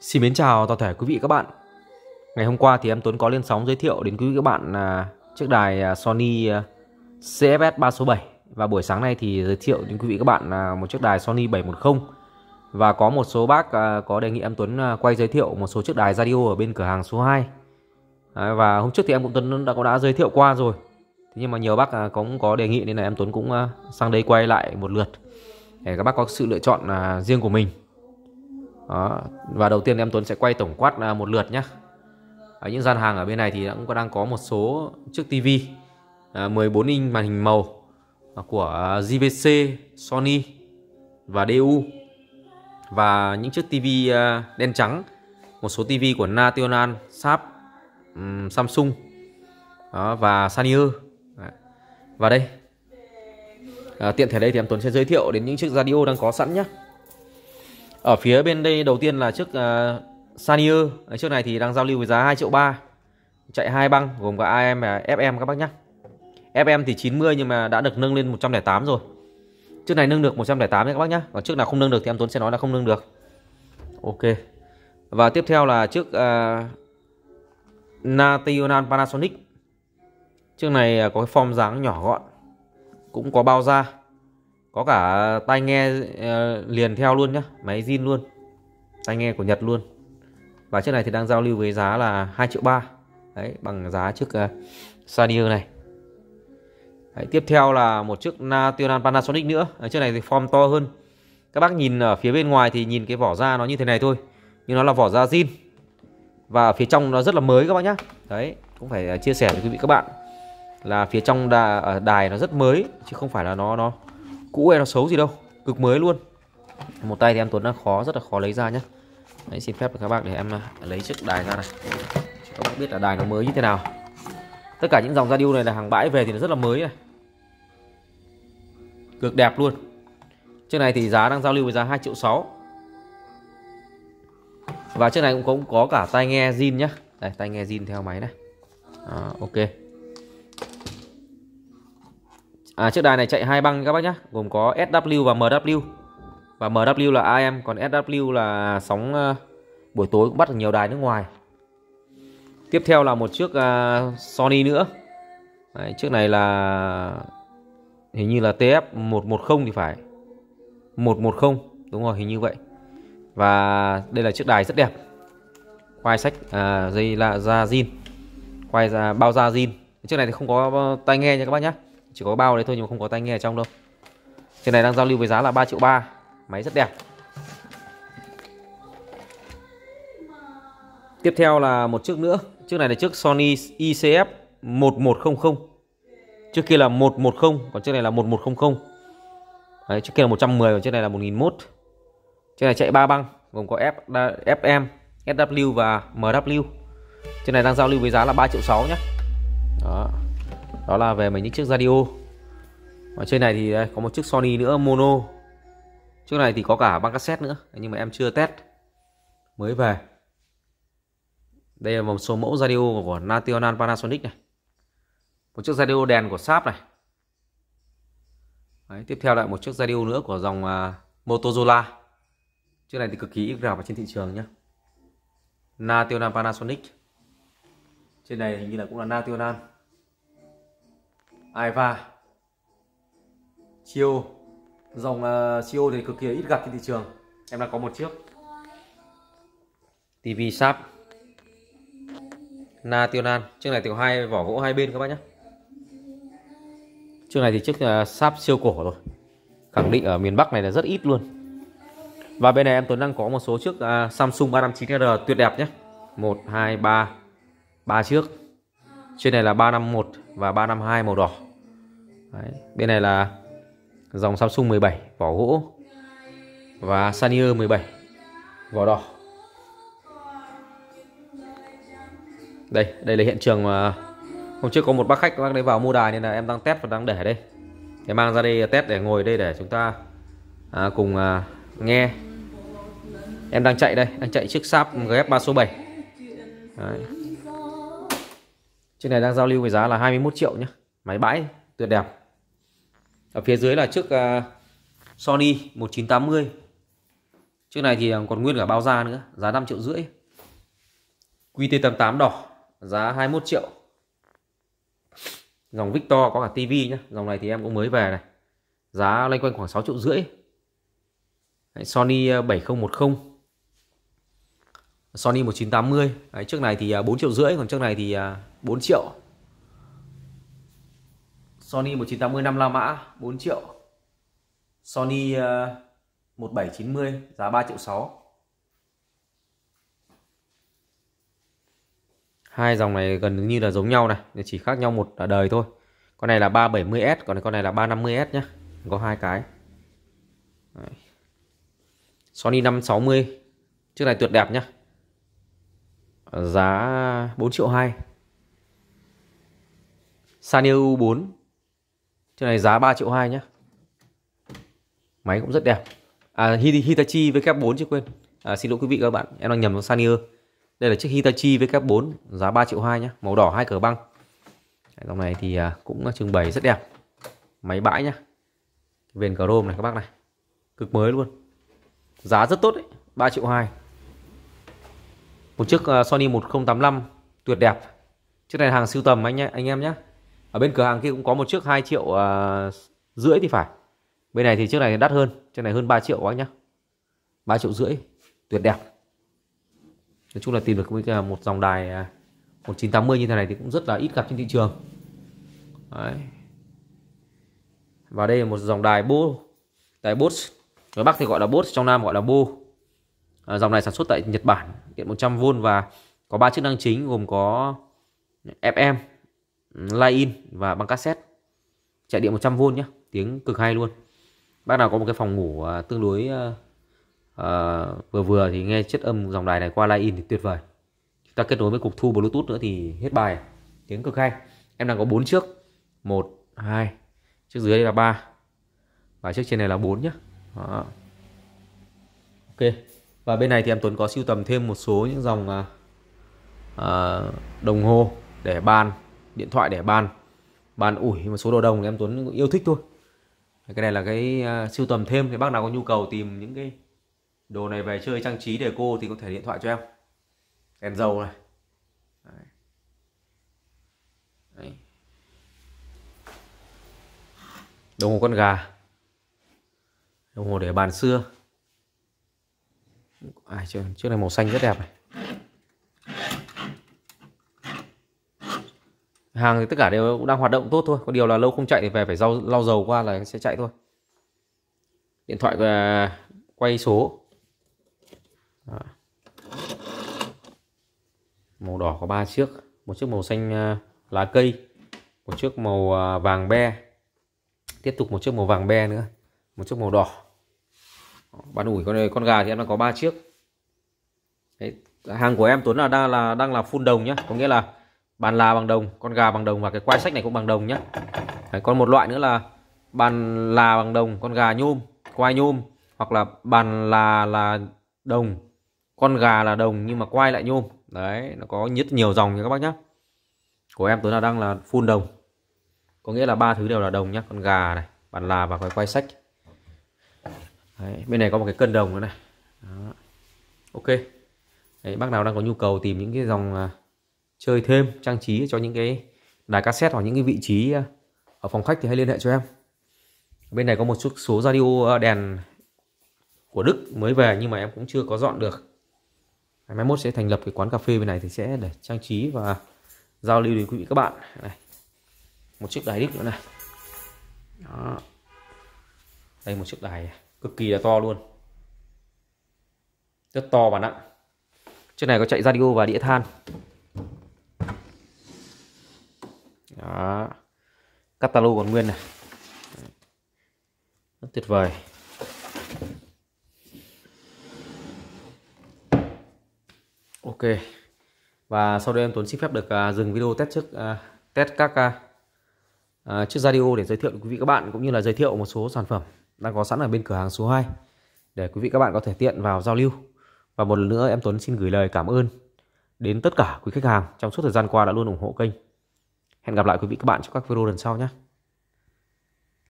Xin mến chào toàn thể quý vị các bạn Ngày hôm qua thì em Tuấn có lên sóng giới thiệu đến quý vị các bạn à, chiếc đài à, Sony à, CFS367 số Và buổi sáng nay thì giới thiệu đến quý vị các bạn một chiếc đài Sony 710 Và có một số bác có đề nghị em Tuấn quay giới thiệu một số chiếc đài radio ở bên cửa hàng số 2 Và hôm trước thì em cũng Tuấn đã, cũng đã giới thiệu qua rồi Thế nhưng mà nhiều bác cũng có đề nghị nên là em Tuấn cũng sang đây quay lại một lượt để các bác có sự lựa chọn riêng của mình đó. Và đầu tiên em Tuấn sẽ quay tổng quát à, một lượt nhé ở những gian hàng ở bên này thì cũng đang có một số chiếc TV 14 à, inch màn hình màu à, của JVC, Sony và DU và những chiếc TV đen trắng một số TV của National, Sharp, Samsung đó, và Sanyo và đây à, tiện thể đây thì em Tuấn sẽ giới thiệu đến những chiếc radio đang có sẵn nhé ở phía bên đây đầu tiên là chiếc uh, à, Sanier trước này thì đang giao lưu với giá 2 triệu 3 chạy hai băng gồm cả AM và FM các bác nhé FM thì 90 nhưng mà đã được nâng lên 108 rồi trước này nâng được 108 đấy các bác nhé còn trước nào không nâng được thì em Tuấn sẽ nói là không nâng được Ok và tiếp theo là chiếc uh, à, National Panasonic Chiếc này à, có cái form dáng nhỏ gọn Cũng có bao da có cả tai nghe ờ, liền theo luôn nhá máy zin luôn tai nghe của Nhật luôn và chiếc này thì đang giao lưu với giá là 2 triệu ba đấy bằng giá chiếc uh, ờ, Sanyo này đấy, tiếp theo là một chiếc National Panasonic nữa đấy, chiếc này thì form to hơn các bác nhìn ở phía bên ngoài thì nhìn cái vỏ da nó như thế này thôi nhưng nó là vỏ da zin và ở phía trong nó rất là mới các bác nhá đấy cũng phải ờ, chia sẻ với quý vị các bạn là phía trong đà, đài nó rất mới chứ không phải là nó nó cũ hay là xấu gì đâu cực mới luôn một tay thì em Tuấn đang khó rất là khó lấy ra nhé Đấy, xin phép các bác để em à, lấy chiếc đài ra này cho các bác biết là đài nó mới như thế nào tất cả những dòng radio này là hàng bãi về thì nó rất là mới này cực đẹp luôn chiếc này thì giá đang giao lưu với giá 2 triệu 6 và chiếc này cũng có, cũng có cả tai nghe zin nhá đây tai nghe zin theo máy này à, ok à, chiếc đài này chạy hai băng các bác nhé, gồm có SW và MW và MW là AM còn SW là sóng uh, buổi tối cũng bắt được nhiều đài nước ngoài tiếp theo là một chiếc uh, Sony nữa Đấy, chiếc này là hình như là TF 110 thì phải 110 đúng rồi hình như vậy và đây là chiếc đài rất đẹp quay sách à, dây là da zin quay ra bao da zin chiếc này thì không có ờ, tai nghe nha các bác nhé chỉ có bao đấy thôi nhưng mà không có tai nghe ở trong đâu trên này đang giao lưu với giá là 3 triệu ba máy rất đẹp tiếp theo là một chiếc nữa chiếc này là chiếc Sony ICF e 1100 trước kia là 110 còn chiếc này là 1100 đấy, trước kia là 110 còn chiếc này là 1001 chiếc này chạy ba băng gồm có F, FM SW và MW chiếc này đang giao lưu với giá là 3 triệu 6 nhé đó đó là về mình những chiếc radio ở trên này thì đây, có một chiếc Sony nữa mono chiếc này thì có cả băng cassette nữa nhưng mà em chưa test mới về đây là một số mẫu radio của National Panasonic này một chiếc radio đèn của Saab này Đấy, tiếp theo lại một chiếc radio nữa của dòng uh, Motorola chiếc này thì cực kỳ ít gặp ở trên thị trường nhé National Panasonic trên này hình như là cũng là National Aiva Chio Dòng uh, ờ, Chio thì cực kỳ ít gặp trên thị trường Em đang có một chiếc TV Sharp Na tiêu nan Chiếc này tiểu hai vỏ gỗ hai bên các bác nhé Chiếc này thì chiếc uh, Sharp siêu cổ rồi Khẳng định ở miền Bắc này là rất ít luôn Và bên này em Tuấn đang có một số chiếc uh, Samsung 359R tuyệt đẹp nhé 1, 2, 3 3 chiếc trên này là 351 và 352 màu đỏ Đấy. bên này là dòng Samsung 17 vỏ gỗ và Sanyo 17 vỏ đỏ đây đây là hiện trường mà hôm trước có một bác khách bác đấy vào mua đài nên là em đang test và đang để đây để mang ra đây test để ngồi đây để chúng ta à, cùng à, nghe em đang chạy đây đang chạy chiếc sáp GF3 số 7 đấy. Chiếc này đang giao lưu với giá là 21 triệu nhé. Máy bãi tuyệt đẹp. Ở phía dưới là chiếc uh, Sony 1980. Chiếc này thì còn nguyên cả bao da nữa, giá 5 triệu rưỡi. QT88 đỏ, giá 21 triệu. Dòng Victor có cả TV nhé, dòng này thì em cũng mới về này. Giá loanh quanh khoảng 6 triệu rưỡi. Sony 7010 à, Sony 1980 Đấy, trước này thì 4 à, triệu rưỡi còn trước này thì 4 à, triệu Sony 1980 la mã 4 triệu Sony 1790 à, giá 3 triệu 6 hai dòng này gần như là giống nhau này chỉ khác nhau một đời thôi con này là 370S còn con này là 350S nhá, có hai cái Đấy. Sony 560 trước này tuyệt đẹp nhá giá 4 triệu 2 Sanyo U4 Chiếc này giá 3 triệu 2 nhé Máy cũng rất đẹp à, Hitachi VK4 chứ quên à, Xin lỗi quý vị các bạn Em đang nhầm với Sanyo Đây là chiếc Hitachi VK4 Giá 3 triệu 2 nhé Màu đỏ hai cửa băng Dòng này thì à, cũng trưng bày rất đẹp Máy bãi nhá Viền chrome này các bác này Cực mới luôn Giá rất tốt đấy 3 triệu 2 một chiếc ờ, Sony 1085 tuyệt đẹp chiếc này hàng siêu tầm anh nhé anh em nhé ở bên cửa hàng kia cũng có một chiếc 2 triệu uh, rưỡi thì phải bên này thì chiếc này đắt hơn chiếc này hơn 3 triệu quá nhá 3 triệu rưỡi tuyệt đẹp nói chung là tìm được ờ, một dòng đài 1980 như thế này thì cũng rất là ít gặp trên thị trường Đấy. và đây là một dòng đài bô tại bốt ở bắc thì gọi là bốt trong nam gọi là bô Ờ, dòng này sản xuất tại Nhật Bản điện 100V và có ba chức năng chính gồm có FM line in và băng cassette chạy điện 100V nhé tiếng cực hay luôn bác nào có một cái phòng ngủ ờ, tương đối à, vừa vừa thì nghe chất âm dòng đài này qua line in thì tuyệt vời chúng ta kết nối với cục thu bluetooth nữa thì hết bài tiếng cực hay em đang có bốn chiếc một hai chiếc dưới đây là ba và chiếc trên này là bốn nhé Đó. ok và bên này thì em Tuấn có sưu tầm thêm một số những dòng à, à đồng hồ để bàn điện thoại để bàn bàn ủi một số đồ đồng thì em Tuấn yêu thích thôi cái này là cái uh, sưu tầm thêm thì bác nào có nhu cầu tìm những cái đồ này về chơi trang trí để cô thì có thể điện thoại cho em đèn dầu này Đấy. Đấy. đồng hồ con gà đồng hồ để bàn xưa à, trước này màu xanh rất đẹp này hàng thì tất cả đều cũng đang hoạt động tốt thôi có điều là lâu không chạy thì về phải rau lau dầu qua là sẽ chạy thôi điện thoại và quay số Đó. màu đỏ có ba chiếc một chiếc màu xanh à, lá cây một chiếc màu à, vàng be tiếp tục một chiếc màu vàng be nữa một chiếc màu đỏ bán ủi con con gà thì em đang có 3 chiếc Đấy, hàng của em Tuấn là đang là đang là phun đồng nhá có nghĩa là bàn là bằng đồng con gà bằng đồng và cái quai sách này cũng bằng đồng nhá Đấy, còn một loại nữa là bàn là bằng đồng con gà nhôm quai nhôm hoặc là bàn là là đồng con gà là đồng nhưng mà quai lại nhôm đấy nó có nhất nhiều dòng nha các bác nhá của em Tuấn là đang là phun đồng có nghĩa là ba thứ đều là đồng nhá con gà này bàn là và cái quai sách Đấy, bên này có một cái cân đồng nữa này Đó. ok Đấy, bác nào đang có nhu cầu tìm những cái dòng uh, chơi thêm trang trí cho những cái đài cassette hoặc những cái vị trí uh, ở phòng khách thì hãy liên hệ cho em bên này có một chút số radio uh, đèn của Đức mới về nhưng mà em cũng chưa có dọn được mai mốt sẽ thành lập cái quán cà phê bên này thì sẽ để trang trí và giao lưu đến quý vị các bạn này một chiếc đài Đức nữa này Đó. đây một chiếc đài cực kỳ là to luôn rất to và nặng chiếc này có chạy radio và đĩa than đó catalog còn nguyên này rất tuyệt vời ok và sau đây em Tuấn xin phép được à, dừng video test trước uh, test các à, chiếc radio để giới thiệu quý vị các bạn cũng như là giới thiệu một số sản phẩm đang có sẵn ở bên cửa hàng số 2 để quý vị các bạn có thể tiện vào giao lưu. Và một lần nữa em Tuấn xin gửi lời cảm ơn đến tất cả quý khách hàng trong suốt thời gian qua đã luôn ủng hộ kênh. Hẹn gặp lại quý vị các bạn trong các video lần sau nhé.